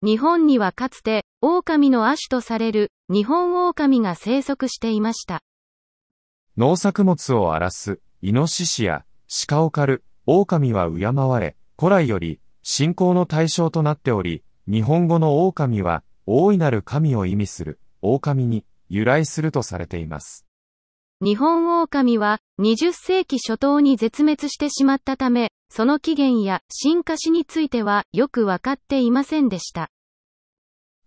日本にはかつて、狼の亜種とされる、日本狼が生息していました。農作物を荒らす、イノシシや、鹿を狩る、狼は敬われ、古来より、信仰の対象となっており、日本語の狼は、大いなる神を意味する、狼に、由来するとされています。日本狼は20世紀初頭に絶滅してしまったため、その起源や進化史についてはよくわかっていませんでした。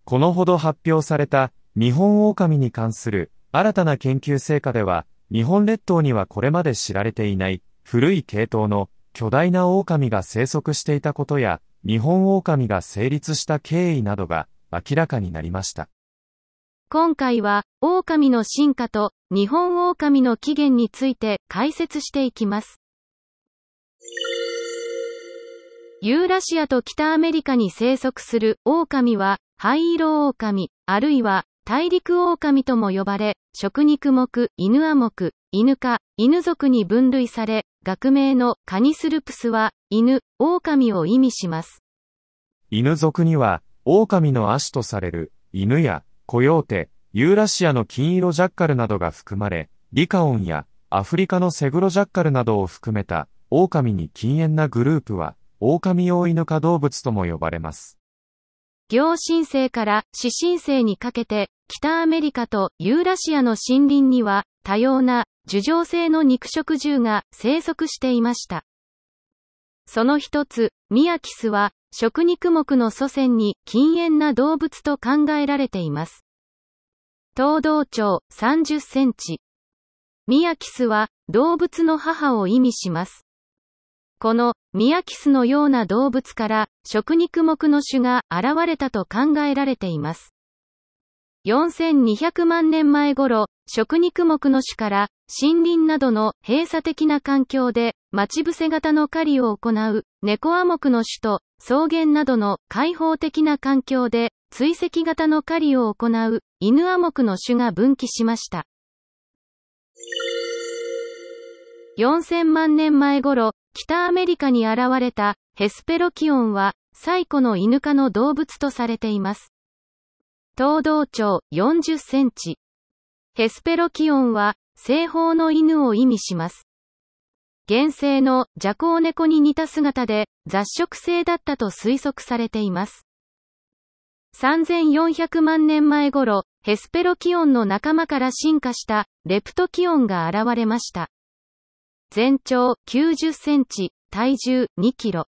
このほど発表された日本狼に関する新たな研究成果では、日本列島にはこれまで知られていない古い系統の巨大な狼が生息していたことや、日本狼が成立した経緯などが明らかになりました。今回は、狼の進化と日本狼の起源について解説していきます。ユーラシアと北アメリカに生息する狼は、灰色狼、あるいは大陸狼とも呼ばれ、食肉目、犬ア目、犬科、犬族に分類され、学名のカニスルプスは、犬、狼を意味します。犬族には、狼の足とされる、犬や、コヨーテ、ユーラシアの金色ジャッカルなどが含まれ、リカオンやアフリカのセグロジャッカルなどを含めた、狼に禁煙なグループは、狼用犬科動物とも呼ばれます。行神性から死神性にかけて、北アメリカとユーラシアの森林には、多様な樹状性の肉食獣が生息していました。その一つ、ミアキスは、食肉目の祖先に禁煙な動物と考えられています。東道長30センチ。ミヤキスは動物の母を意味します。このミヤキスのような動物から食肉目の種が現れたと考えられています。4200万年前頃、食肉目の種から森林などの閉鎖的な環境で待ち伏せ型の狩りを行う猫アモクの種と草原などの開放的な環境で追跡型の狩りを行う犬アモクの種が分岐しました。4000万年前頃、北アメリカに現れたヘスペロキオンは最古の犬科の動物とされています。東道長40センチ。ヘスペロキオンは西方の犬を意味します。原生の蛇行猫に似た姿で雑食性だったと推測されています。3400万年前頃、ヘスペロキオンの仲間から進化したレプトキオンが現れました。全長90センチ、体重2キロ。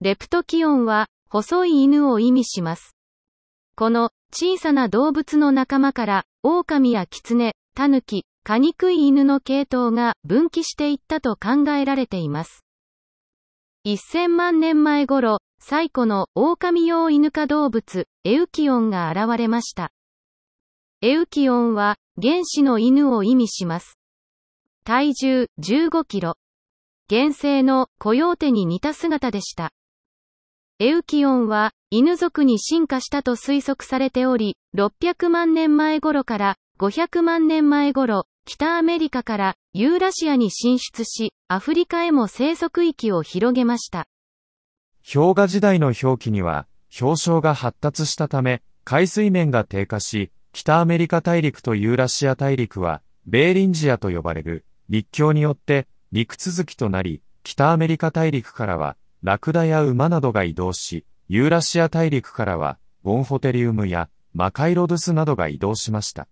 レプトキオンは細い犬を意味します。この小さな動物の仲間から狼やキツネ、タヌキ、カニクイ犬の系統が分岐していったと考えられています。1000万年前頃、最古の狼用犬化動物、エウキオンが現れました。エウキオンは原始の犬を意味します。体重15キロ。原生のコヨーテに似た姿でした。エウキオンは犬族に進化したと推測されており、600万年前頃から500万年前頃、北アメリカからユーラシアに進出し、アフリカへも生息域を広げました。氷河時代の表記には、氷床が発達したため、海水面が低下し、北アメリカ大陸とユーラシア大陸は、ベーリンジアと呼ばれる、陸橋によって、陸続きとなり、北アメリカ大陸からは、ラクダや馬などが移動し、ユーラシア大陸からは、ボンホテリウムやマカイロドゥスなどが移動しました。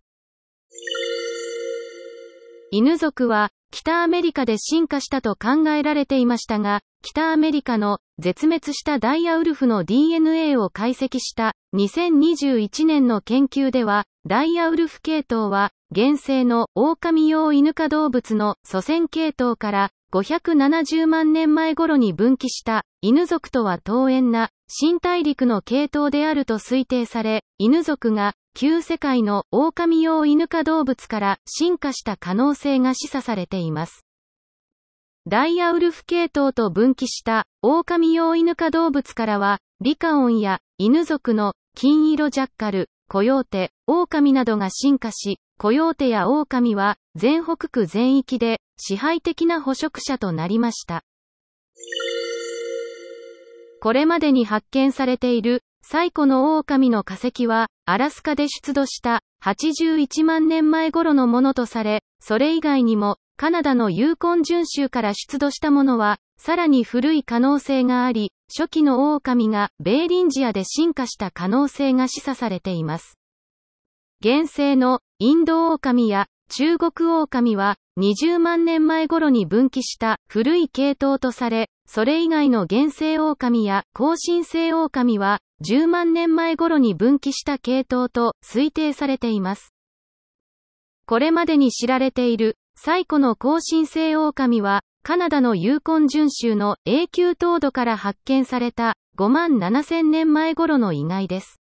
犬族は、北アメリカで進化したと考えられていましたが、北アメリカの絶滅したダイヤウルフの DNA を解析した2021年の研究では、ダイヤウルフ系統は、現生の狼用犬科動物の祖先系統から570万年前頃に分岐した犬族とは遠遠な新大陸の系統であると推定され、犬族が旧世界の狼用犬科動物から進化した可能性が示唆されています。ダイアウルフ系統と分岐した狼用犬科動物からは、リカオンや犬族の金色ジャッカル、コヨーテ、オオカミなどが進化し、コヨーテやオオカミは全北区全域で支配的な捕食者となりました。これまでに発見されている最古のオオカミの化石は、アラスカで出土した81万年前頃のものとされ、それ以外にもカナダのユーコン巡州から出土したものは、さらに古い可能性があり、初期の狼がベーリンジアで進化した可能性が示唆されています。現世のインド狼や中国狼は20万年前頃に分岐した古い系統とされ、それ以外の現世狼や更新性狼は10万年前頃に分岐した系統と推定されています。これまでに知られている最古の更新性狼は、カナダのユーコン州の永久凍土から発見された5万7000年前頃の遺骸です。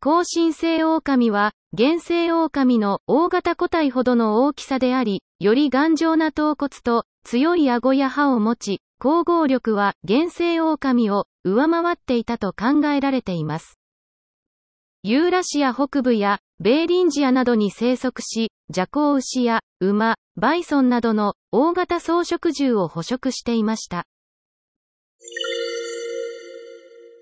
更新性狼は、原生狼の大型個体ほどの大きさであり、より頑丈な頭骨と強い顎や歯を持ち、光合力は原生狼を上回っていたと考えられています。ユーラシア北部やベーリンジアなどに生息し、ジャコウ牛や馬、バイソンなどの大型草食獣を捕食していました。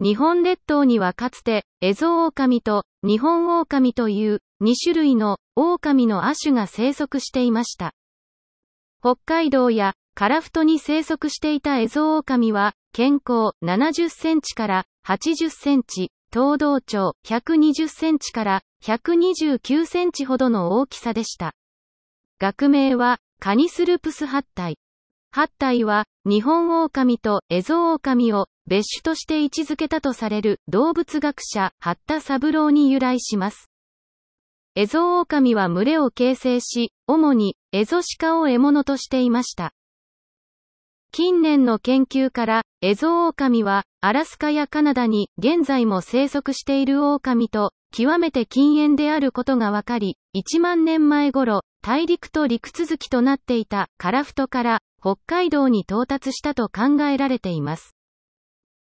日本列島にはかつて、エゾオオカミと日本オオカミという2種類のオオカミの亜種が生息していました。北海道や樺太に生息していたエゾオオカミは、健康70センチから80センチ、東道町120センチから129センチほどの大きさでした。学名はカニスルプス八体。八体は日本狼とエゾ狼を別種として位置づけたとされる動物学者八田三郎に由来します。エゾ狼は群れを形成し、主にエゾシカを獲物としていました。近年の研究から、エゾオオカミはアラスカやカナダに現在も生息している狼と極めて禁煙であることが分かり、1万年前頃、大陸と陸続きとなっていたカラフトから北海道に到達したと考えられています。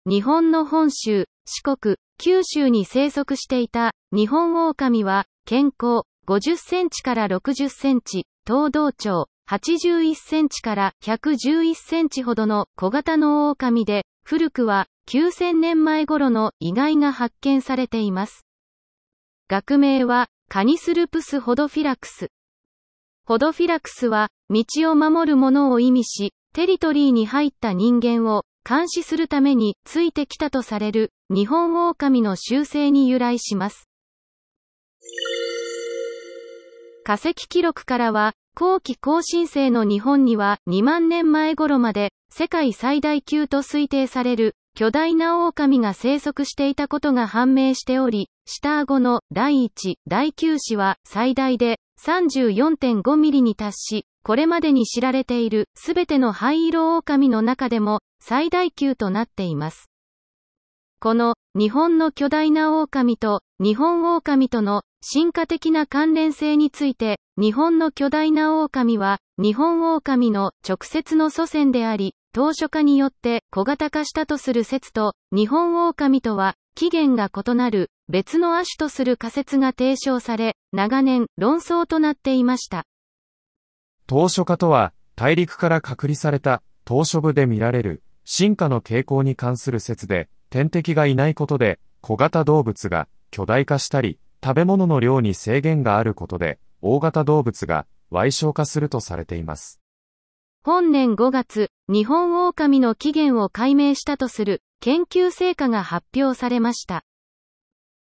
日本の本州、四国、九州に生息していた日本狼は、健康50センチから60センチ、東道長81センチから111センチほどの小型の狼で、古くは9000年前頃の意外が発見されています。学名はカニスルプスホドフィラクス。ホドフィラクスは道を守るものを意味し、テリトリーに入った人間を監視するためについてきたとされる日本狼の習性に由来します。化石記録からは後期更新生の日本には2万年前頃まで世界最大級と推定される巨大な狼が生息していたことが判明しており、下顎の第1、第9子は最大で34.5ミリに達し、これまでに知られているすべての灰色狼の中でも最大級となっています。この日本の巨大な狼と日本狼との進化的な関連性について、日本の巨大な狼は日本狼の直接の祖先であり、当初化によって小型化したとする説と、日本狼とは、起源が異なる、別の亜種とする仮説が提唱され、長年論争となっていました。当初化とは、大陸から隔離された、島初部で見られる、進化の傾向に関する説で、天敵がいないことで、小型動物が巨大化したり、食べ物の量に制限があることで、大型動物が矮小化するとされています。本年5月、日本狼の起源を解明したとする研究成果が発表されました。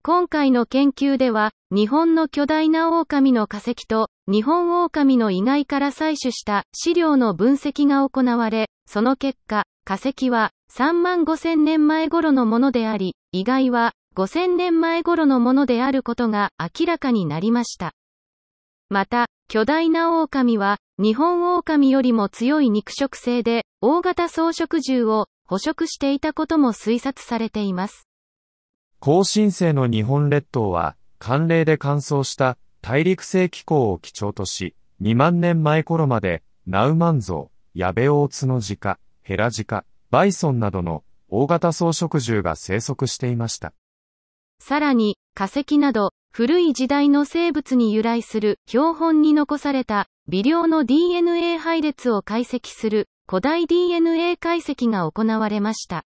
今回の研究では、日本の巨大な狼の化石と、日本狼の遺骸から採取した資料の分析が行われ、その結果、化石は3万5000年前頃のものであり、遺骸は5000年前頃のものであることが明らかになりました。また、巨大な狼は日本狼よりも強い肉食性で、大型草食獣を捕食していたことも推察されています。高新生の日本列島は、寒冷で乾燥した大陸性気候を基調とし、2万年前頃まで、ナウマンゾウ、ヤベオオツノジカ、ヘラジカ、バイソンなどの大型草食獣が生息していました。さらに、化石など、古い時代の生物に由来する標本に残された微量の DNA 配列を解析する古代 DNA 解析が行われました。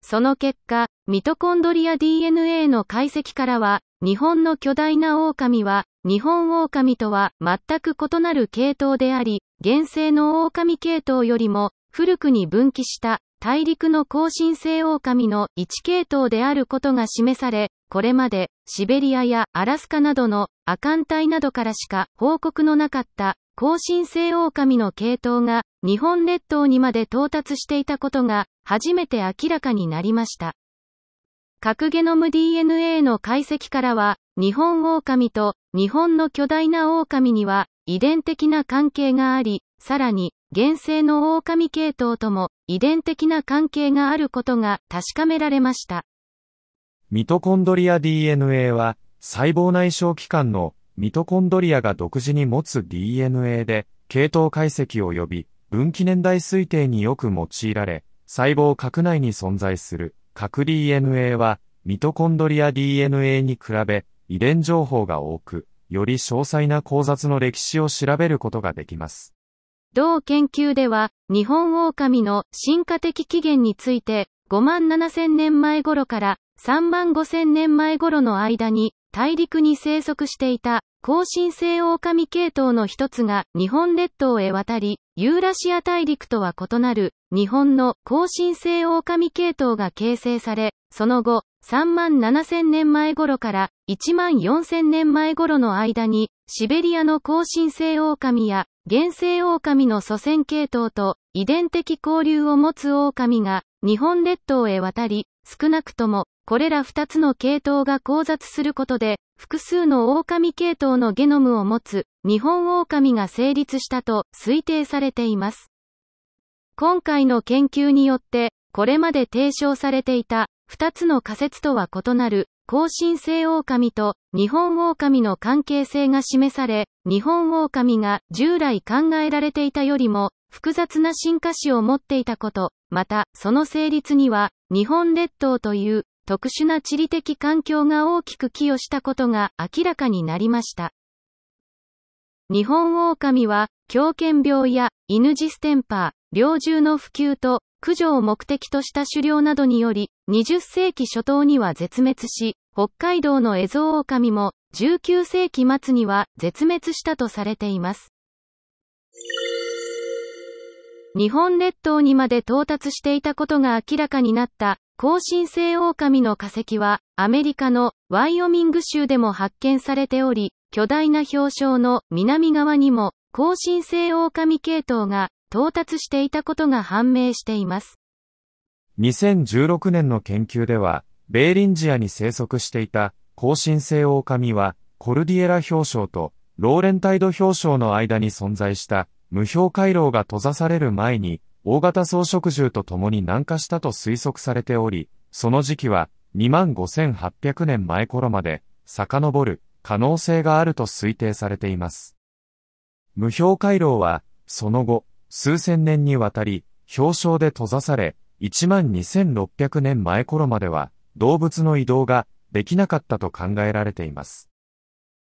その結果、ミトコンドリア DNA の解析からは、日本の巨大な狼は、日本狼とは全く異なる系統であり、原生の狼系統よりも古くに分岐した大陸の更新性狼の1系統であることが示され、これまでシベリアやアラスカなどの亜寒帯などからしか報告のなかった更新性狼の系統が日本列島にまで到達していたことが初めて明らかになりました。核ゲノム DNA の解析からは、日本狼と日本の巨大な狼には遺伝的な関係があり、さらに原生の狼系統とも遺伝的な関係があることが確かめられました。ミトコンドリア DNA は細胞内小器官のミトコンドリアが独自に持つ DNA で系統解析及び分岐年代推定によく用いられ、細胞核内に存在する核 DNA はミトコンドリア DNA に比べ遺伝情報が多く、より詳細な考察の歴史を調べることができます。同研究では、日本狼の進化的起源について、5万7000年前頃から3万5000年前頃の間に、大陸に生息していた、高新性狼系統の一つが日本列島へ渡り、ユーラシア大陸とは異なる、日本の高新性狼系統が形成され、その後、3万7000年前頃から1万4000年前頃の間に、シベリアの高新性狼や原生狼の祖先系統と遺伝的交流を持つ狼が日本列島へ渡り、少なくともこれら2つの系統が交雑することで、複数の狼系統のゲノムを持つ日本狼が成立したと推定されています。今回の研究によって、これまで提唱されていた2つの仮説とは異なる更新性狼と日本狼の関係性が示され、日本狼が従来考えられていたよりも複雑な進化史を持っていたこと、またその成立には日本列島という特殊な地理的環境が大きく寄与したことが明らかになりました。日本狼は狂犬病や犬ジステンパー、猟銃の普及と駆除を目的とした狩猟などにより、20世紀初頭には絶滅し、北海道のエゾオオカミも19世紀末には絶滅したとされています。日本列島にまで到達していたことが明らかになった後新性狼の化石はアメリカのワイオミング州でも発見されており、巨大な氷床の南側にも後新性狼系統が到達していたことが判明しています。2016年の研究では、ベーリンジアに生息していた更新性オオカミはコルディエラ氷床とローレンタイド氷床の間に存在した無氷回廊が閉ざされる前に大型草食獣と共に南下したと推測されており、その時期は25,800年前頃まで遡る可能性があると推定されています。無氷回廊はその後数千年にわたり氷床で閉ざされ12,600年前頃までは動物の移動ができなかったと考えられています。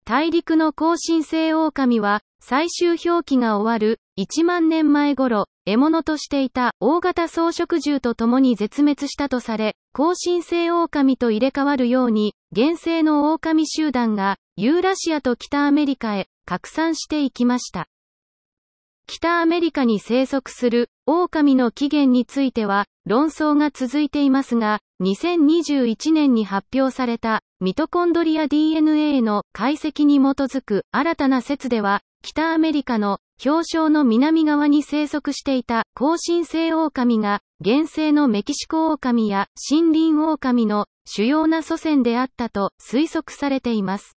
大陸の高新性狼は、最終表記が終わる1万年前頃、獲物としていた大型草食獣と共に絶滅したとされ、高新性狼と入れ替わるように、原生の狼集団がユーラシアと北アメリカへ拡散していきました。北アメリカに生息する狼の起源については、論争が続いていますが、2021年に発表されたミトコンドリア DNA の解析に基づく新たな説では、北アメリカの氷床の南側に生息していた高新性狼が、原生のメキシコ狼や森林狼の主要な祖先であったと推測されています。